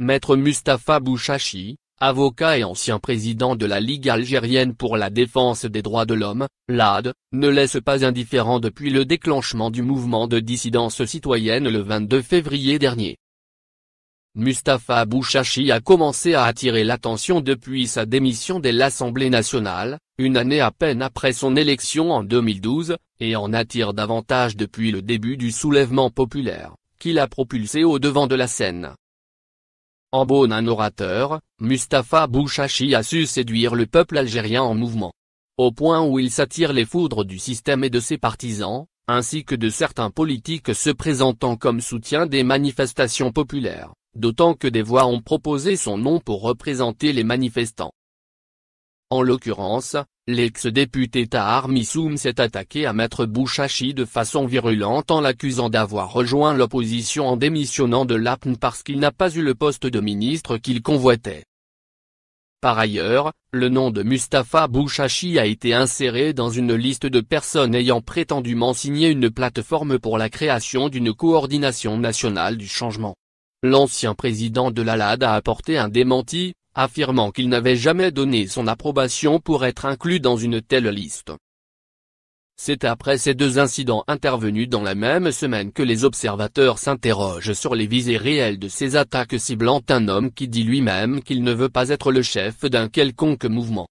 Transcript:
Maître Mustapha Bouchachi, avocat et ancien président de la Ligue algérienne pour la défense des droits de l'homme, l'AD, ne laisse pas indifférent depuis le déclenchement du mouvement de dissidence citoyenne le 22 février dernier. Mustapha Bouchachi a commencé à attirer l'attention depuis sa démission dès l'Assemblée nationale, une année à peine après son élection en 2012, et en attire davantage depuis le début du soulèvement populaire, qu'il a propulsé au devant de la scène. En bon un orateur, Mustapha Bouchachi a su séduire le peuple algérien en mouvement. Au point où il s'attire les foudres du système et de ses partisans, ainsi que de certains politiques se présentant comme soutien des manifestations populaires, d'autant que des voix ont proposé son nom pour représenter les manifestants. En l'occurrence, l'ex-député Tahar Missoum s'est attaqué à Maître Bouchachi de façon virulente en l'accusant d'avoir rejoint l'opposition en démissionnant de l'APN parce qu'il n'a pas eu le poste de ministre qu'il convoitait. Par ailleurs, le nom de Mustapha Bouchachi a été inséré dans une liste de personnes ayant prétendument signé une plateforme pour la création d'une coordination nationale du changement. L'ancien président de l'ALAD a apporté un démenti, affirmant qu'il n'avait jamais donné son approbation pour être inclus dans une telle liste. C'est après ces deux incidents intervenus dans la même semaine que les observateurs s'interrogent sur les visées réelles de ces attaques ciblant un homme qui dit lui-même qu'il ne veut pas être le chef d'un quelconque mouvement.